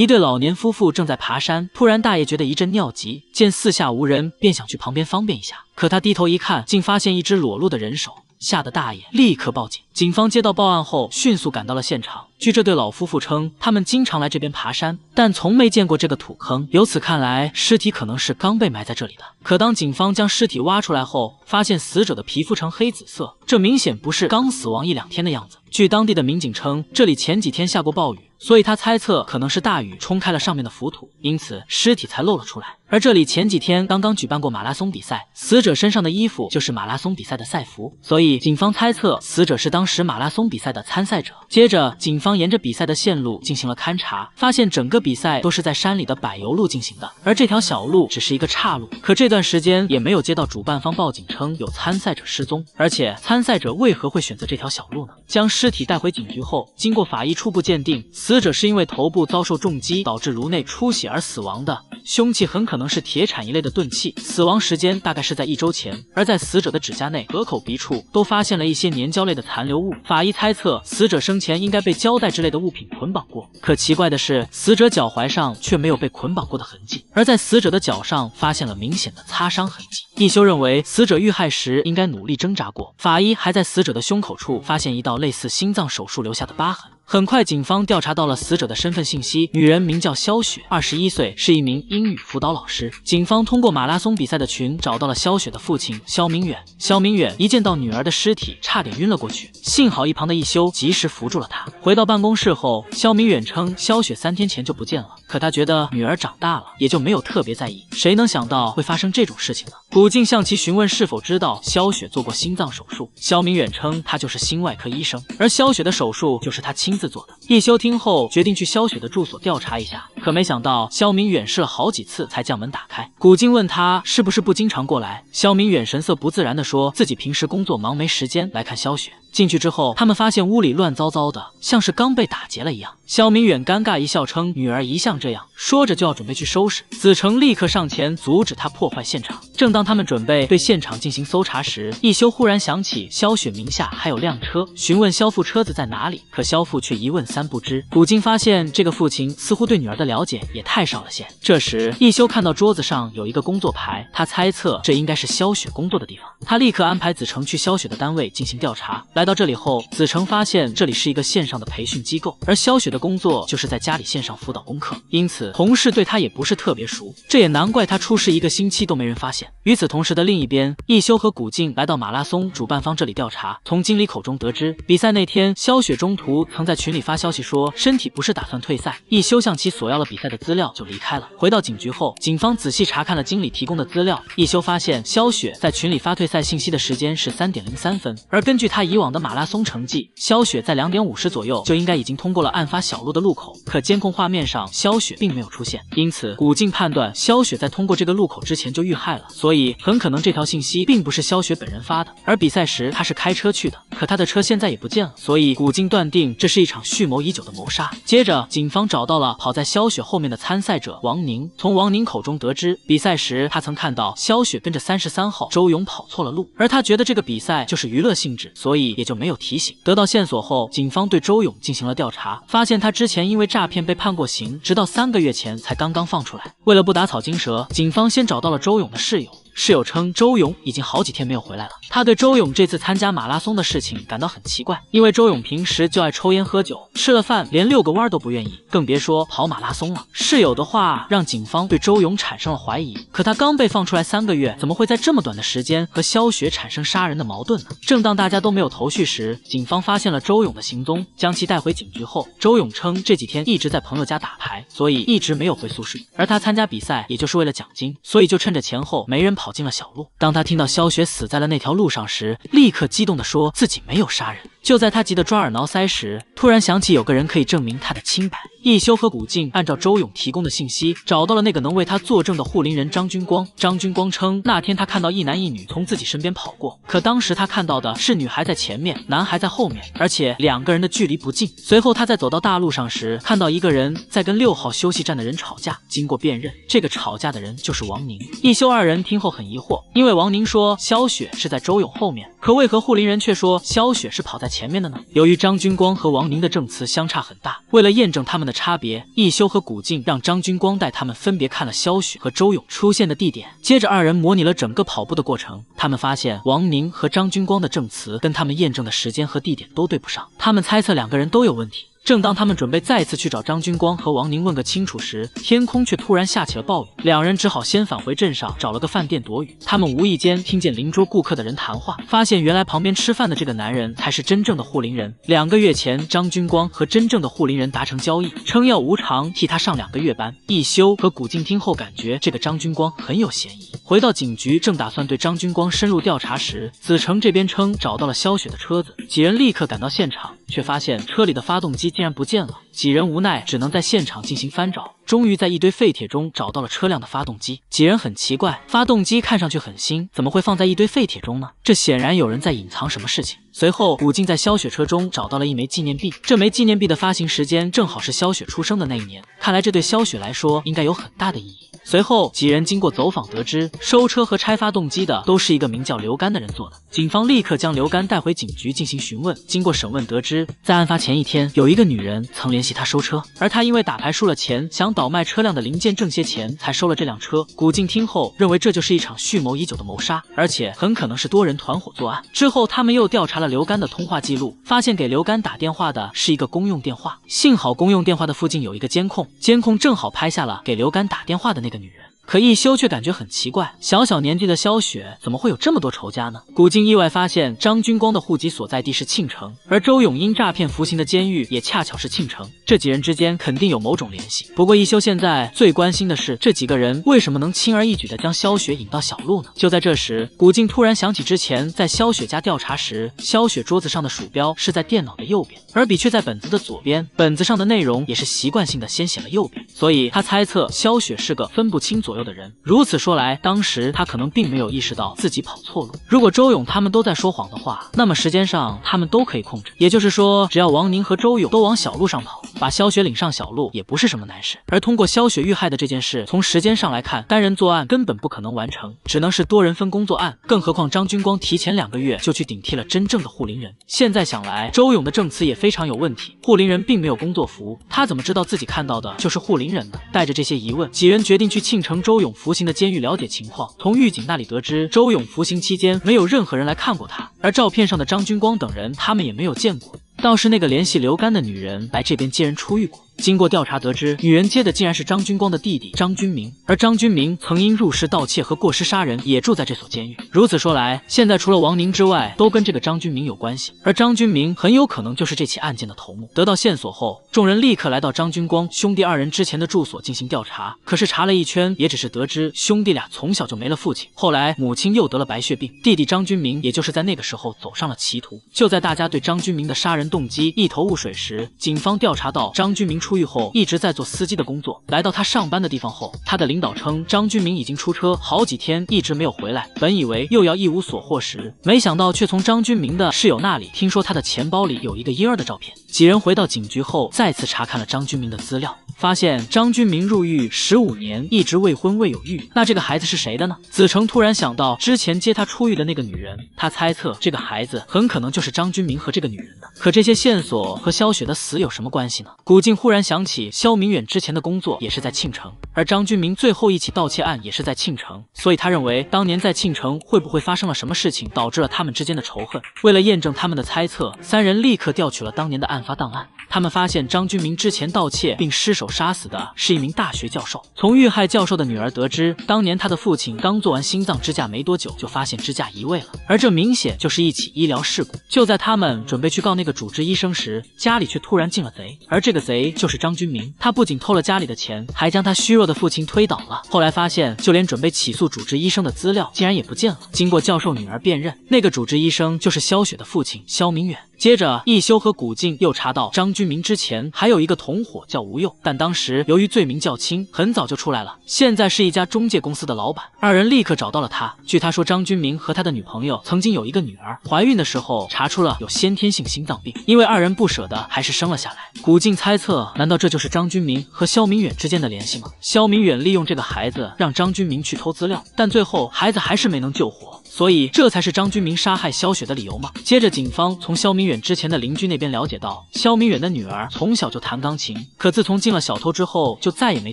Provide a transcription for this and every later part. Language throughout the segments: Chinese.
一对老年夫妇正在爬山，突然大爷觉得一阵尿急，见四下无人，便想去旁边方便一下。可他低头一看，竟发现一只裸露的人手，吓得大爷立刻报警。警方接到报案后，迅速赶到了现场。据这对老夫妇称，他们经常来这边爬山，但从没见过这个土坑。由此看来，尸体可能是刚被埋在这里的。可当警方将尸体挖出来后，发现死者的皮肤呈黑紫色，这明显不是刚死亡一两天的样子。据当地的民警称，这里前几天下过暴雨，所以他猜测可能是大雨冲开了上面的浮土，因此尸体才露了出来。而这里前几天刚刚举办过马拉松比赛，死者身上的衣服就是马拉松比赛的赛服，所以警方猜测死者是当时马拉松比赛的参赛者。接着，警方沿着比赛的线路进行了勘查，发现整个比赛都是在山里的柏油路进行的，而这条小路只是一个岔路。可这段时间也没有接到主办方报警称有参赛者失踪，而且参赛者为何会选择这条小路呢？将尸尸体带回警局后，经过法医初步鉴定，死者是因为头部遭受重击导致颅内出血而死亡的。凶器很可能是铁铲一类的钝器。死亡时间大概是在一周前。而在死者的指甲内、额口鼻处都发现了一些粘胶类的残留物。法医猜测，死者生前应该被胶带之类的物品捆绑过。可奇怪的是，死者脚踝上却没有被捆绑过的痕迹。而在死者的脚上发现了明显的擦伤痕迹。一休认为，死者遇害时应该努力挣扎过。法医还在死者的胸口处发现一道类似。心脏手术留下的疤痕。很快，警方调查到了死者的身份信息。女人名叫肖雪，二十一岁，是一名英语辅导老师。警方通过马拉松比赛的群找到了肖雪的父亲肖明远。肖明远一见到女儿的尸体，差点晕了过去，幸好一旁的一休及时扶住了他。回到办公室后，肖明远称肖雪三天前就不见了，可他觉得女儿长大了，也就没有特别在意。谁能想到会发生这种事情呢？古静向其询问是否知道肖雪做过心脏手术。肖明远称他就是心外科医生，而肖雪的手术就是他亲。自做的。一休听后决定去萧雪的住所调查一下，可没想到萧明远试了好几次才将门打开。古静问他是不是不经常过来，萧明远神色不自然的说自己平时工作忙没时间来看萧雪。进去之后，他们发现屋里乱糟糟的，像是刚被打劫了一样。肖明远尴尬一笑，称女儿一向这样。说着就要准备去收拾，子成立刻上前阻止他破坏现场。正当他们准备对现场进行搜查时，一休忽然想起肖雪名下还有辆车，询问肖父车子在哪里，可肖父却一问三不知。古今发现这个父亲似乎对女儿的了解也太少了些。这时，一休看到桌子上有一个工作牌，他猜测这应该是肖雪工作的地方。他立刻安排子成去肖雪的单位进行调查。来到这里后，子成发现这里是一个线上的培训机构，而肖雪的工作就是在家里线上辅导功课，因此同事对他也不是特别熟，这也难怪他出事一个星期都没人发现。与此同时的另一边，一休和古静来到马拉松主办方这里调查，从经理口中得知，比赛那天肖雪中途曾在群里发消息说身体不适，打算退赛。一休向其索要了比赛的资料就离开了。回到警局后，警方仔细查看了经理提供的资料，一休发现肖雪在群里发退赛信息的时间是三点零三分，而根据他以往。的马拉松成绩，肖雪在两点五十左右就应该已经通过了案发小路的路口，可监控画面上肖雪并没有出现，因此古静判断肖雪在通过这个路口之前就遇害了，所以很可能这条信息并不是肖雪本人发的。而比赛时他是开车去的，可他的车现在也不见了，所以古静断定这是一场蓄谋已久的谋杀。接着，警方找到了跑在肖雪后面的参赛者王宁，从王宁口中得知，比赛时他曾看到肖雪跟着三十三号周勇跑错了路，而他觉得这个比赛就是娱乐性质，所以。也就没有提醒。得到线索后，警方对周勇进行了调查，发现他之前因为诈骗被判过刑，直到三个月前才刚刚放出来。为了不打草惊蛇，警方先找到了周勇的室友。室友称周勇已经好几天没有回来了，他对周勇这次参加马拉松的事情感到很奇怪，因为周勇平时就爱抽烟喝酒，吃了饭连遛个弯都不愿意，更别说跑马拉松了。室友的话让警方对周勇产生了怀疑，可他刚被放出来三个月，怎么会在这么短的时间和肖雪产生杀人的矛盾呢？正当大家都没有头绪时，警方发现了周勇的行踪，将其带回警局后，周勇称这几天一直在朋友家打牌，所以一直没有回宿舍，而他参加比赛也就是为了奖金，所以就趁着前后没人跑。跑进了小路。当他听到萧雪死在了那条路上时，立刻激动的说自己没有杀人。就在他急得抓耳挠腮时，突然想起有个人可以证明他的清白。一休和古静按照周勇提供的信息，找到了那个能为他作证的护林人张军光。张军光称，那天他看到一男一女从自己身边跑过，可当时他看到的是女孩在前面，男孩在后面，而且两个人的距离不近。随后他在走到大路上时，看到一个人在跟六号休息站的人吵架。经过辨认，这个吵架的人就是王宁。一休二人听后很疑惑，因为王宁说肖雪是在周勇后面，可为何护林人却说肖雪是跑在前面的呢？由于张军光和王宁的证词相差很大，为了验证他们的。差别，一休和古静让张军光带他们分别看了肖许和周勇出现的地点，接着二人模拟了整个跑步的过程。他们发现王宁和张军光的证词跟他们验证的时间和地点都对不上，他们猜测两个人都有问题。正当他们准备再次去找张军光和王宁问个清楚时，天空却突然下起了暴雨，两人只好先返回镇上找了个饭店躲雨。他们无意间听见邻桌顾客的人谈话，发现原来旁边吃饭的这个男人才是真正的护林人。两个月前，张军光和真正的护林人达成交易，称要无偿替他上两个月班。一休和古静听后感觉这个张军光很有嫌疑。回到警局，正打算对张军光深入调查时，子成这边称找到了萧雪的车子，几人立刻赶到现场。却发现车里的发动机竟然不见了，几人无奈只能在现场进行翻找，终于在一堆废铁中找到了车辆的发动机。几人很奇怪，发动机看上去很新，怎么会放在一堆废铁中呢？这显然有人在隐藏什么事情。随后，古静在肖雪车中找到了一枚纪念币，这枚纪念币的发行时间正好是肖雪出生的那一年，看来这对肖雪来说应该有很大的意义。随后，几人经过走访得知，收车和拆发动机的都是一个名叫刘干的人做的。警方立刻将刘干带回警局进行询问。经过审问，得知在案发前一天，有一个女人曾联系他收车，而他因为打牌输了钱，想倒卖车辆的零件挣些钱，才收了这辆车。古静听后认为这就是一场蓄谋已久的谋杀，而且很可能是多人团伙作案。之后，他们又调查了刘干的通话记录，发现给刘干打电话的是一个公用电话。幸好公用电话的附近有一个监控，监控正好拍下了给刘干打电话的那个。女人。可一休却感觉很奇怪，小小年纪的萧雪怎么会有这么多仇家呢？古静意外发现张军光的户籍所在地是庆城，而周勇因诈骗服刑的监狱也恰巧是庆城，这几人之间肯定有某种联系。不过一休现在最关心的是，这几个人为什么能轻而易举的将萧雪引到小路呢？就在这时，古静突然想起之前在萧雪家调查时，萧雪桌子上的鼠标是在电脑的右边，而笔却在本子的左边，本子上的内容也是习惯性的先写了右边，所以他猜测萧雪是个分不清左右。的人如此说来，当时他可能并没有意识到自己跑错路。如果周勇他们都在说谎的话，那么时间上他们都可以控制。也就是说，只要王宁和周勇都往小路上跑。把萧雪领上小路也不是什么难事，而通过萧雪遇害的这件事，从时间上来看，单人作案根本不可能完成，只能是多人分工作案。更何况张军光提前两个月就去顶替了真正的护林人。现在想来，周勇的证词也非常有问题，护林人并没有工作服，他怎么知道自己看到的就是护林人呢？带着这些疑问，几人决定去庆城周勇服刑的监狱了解情况。从狱警那里得知，周勇服刑期间没有任何人来看过他，而照片上的张军光等人，他们也没有见过。倒是那个联系刘干的女人来这边接人出狱过。经过调查得知，女人接的竟然是张军光的弟弟张军明，而张军明曾因入室盗窃和过失杀人，也住在这所监狱。如此说来，现在除了王宁之外，都跟这个张军明有关系，而张军明很有可能就是这起案件的头目。得到线索后，众人立刻来到张军光兄弟二人之前的住所进行调查，可是查了一圈，也只是得知兄弟俩从小就没了父亲，后来母亲又得了白血病，弟弟张军明也就是在那个时候走上了歧途。就在大家对张军明的杀人动机一头雾水时，警方调查到张军明出。出狱后一直在做司机的工作。来到他上班的地方后，他的领导称张军明已经出车好几天，一直没有回来。本以为又要一无所获时，没想到却从张军明的室友那里听说他的钱包里有一个婴儿的照片。几人回到警局后，再次查看了张军明的资料，发现张军明入狱十五年，一直未婚未有育。那这个孩子是谁的呢？子成突然想到之前接他出狱的那个女人，他猜测这个孩子很可能就是张军明和这个女人的。可这些线索和萧雪的死有什么关系呢？古静忽然想起萧明远之前的工作也是在庆城，而张军明最后一起盗窃案也是在庆城，所以他认为当年在庆城会不会发生了什么事情，导致了他们之间的仇恨？为了验证他们的猜测，三人立刻调取了当年的案。案发档案，他们发现张军明之前盗窃并失手杀死的是一名大学教授。从遇害教授的女儿得知，当年他的父亲刚做完心脏支架没多久，就发现支架移位了，而这明显就是一起医疗事故。就在他们准备去告那个主治医生时，家里却突然进了贼，而这个贼就是张军明。他不仅偷了家里的钱，还将他虚弱的父亲推倒了。后来发现，就连准备起诉主治医生的资料竟然也不见了。经过教授女儿辨认，那个主治医生就是肖雪的父亲肖明远。接着，一休和古静又查到张军明之前还有一个同伙叫吴佑，但当时由于罪名较轻，很早就出来了，现在是一家中介公司的老板。二人立刻找到了他，据他说，张军明和他的女朋友曾经有一个女儿，怀孕的时候查出了有先天性心脏病，因为二人不舍得，还是生了下来。古静猜测，难道这就是张军明和肖明远之间的联系吗？肖明远利用这个孩子让张军明去偷资料，但最后孩子还是没能救活。所以，这才是张军明杀害肖雪的理由吗？接着，警方从肖明远之前的邻居那边了解到，肖明远的女儿从小就弹钢琴，可自从进了小偷之后，就再也没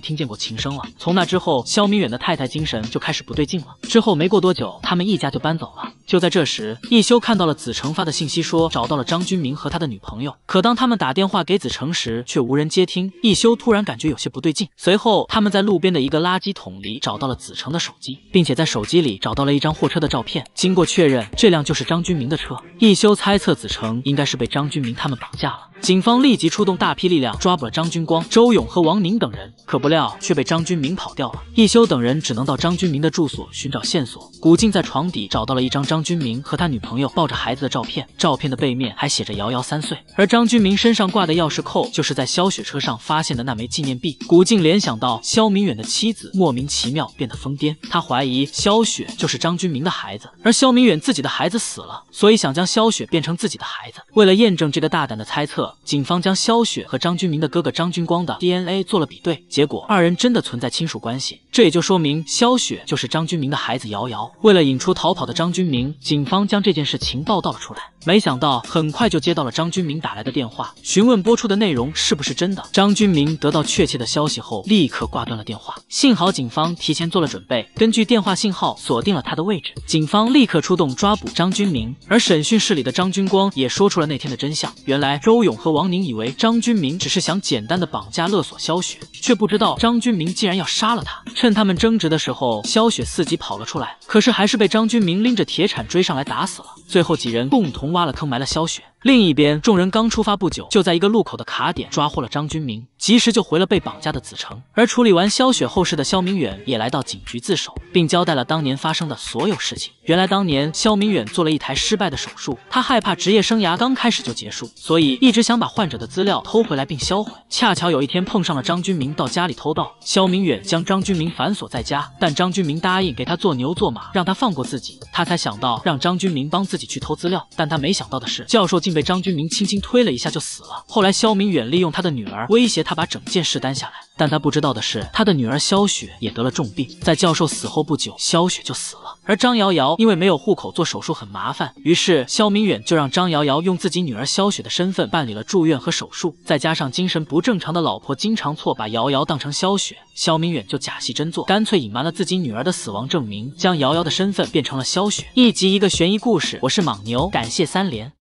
听见过琴声了。从那之后，肖明远的太太精神就开始不对劲了。之后没过多久，他们一家就搬走了。就在这时，一休看到了子成发的信息，说找到了张军明和他的女朋友。可当他们打电话给子成时，却无人接听。一休突然感觉有些不对劲。随后，他们在路边的一个垃圾桶里找到了子成的手机，并且在手机里找到了一张货车的照片。片。经过确认，这辆就是张军明的车。一休猜测子成应该是被张军明他们绑架了。警方立即出动大批力量，抓捕了张军光、周勇和王宁等人，可不料却被张军明跑掉了。一休等人只能到张军明的住所寻找线索。古静在床底找到了一张张军明和他女朋友抱着孩子的照片，照片的背面还写着“瑶瑶三岁”。而张军明身上挂的钥匙扣就是在肖雪车上发现的那枚纪念币。古静联想到肖明远的妻子莫名其妙变得疯癫，他怀疑肖雪就是张军明的孩子。而肖明远自己的孩子死了，所以想将肖雪变成自己的孩子。为了验证这个大胆的猜测，警方将肖雪和张军明的哥哥张军光的 DNA 做了比对，结果二人真的存在亲属关系，这也就说明肖雪就是张军明的孩子瑶瑶。为了引出逃跑的张军明，警方将这件事情报道了出来。没想到很快就接到了张军明打来的电话，询问播出的内容是不是真的。张军明得到确切的消息后，立刻挂断了电话。幸好警方提前做了准备，根据电话信号锁定了他的位置。警。方立刻出动抓捕张军明，而审讯室里的张军光也说出了那天的真相。原来周勇和王宁以为张军明只是想简单的绑架勒索肖雪，却不知道张军明竟然要杀了他。趁他们争执的时候，肖雪伺机跑了出来，可是还是被张军明拎着铁铲追上来打死了。最后几人共同挖了坑埋了肖雪。另一边，众人刚出发不久，就在一个路口的卡点抓获了张军明，及时就回了被绑架的子成。而处理完肖雪后事的肖明远也来到警局自首，并交代了当年发生的所有事情。原来当年肖明远做了一台失败的手术，他害怕职业生涯刚开始就结束，所以一直想把患者的资料偷回来并销毁。恰巧有一天碰上了张军明到家里偷盗，肖明远将张军明反锁在家，但张军明答应给他做牛做马，让他放过自己，他才想到让张军明帮自己去偷资料。但他没想到的是，教授竟被张军明轻轻推了一下就死了。后来肖明远利用他的女儿威胁他把整件事担下来，但他不知道的是，他的女儿肖雪也得了重病，在教授死后不久，肖雪就死了。而张瑶瑶因为没有户口做手术很麻烦，于是肖明远就让张瑶瑶用自己女儿肖雪的身份办理了住院和手术。再加上精神不正常的老婆经常错把瑶瑶当成肖雪，肖明远就假戏真做，干脆隐瞒了自己女儿的死亡证明，将瑶瑶的身份变成了肖雪。一集一个悬疑故事，我是莽牛，感谢三连。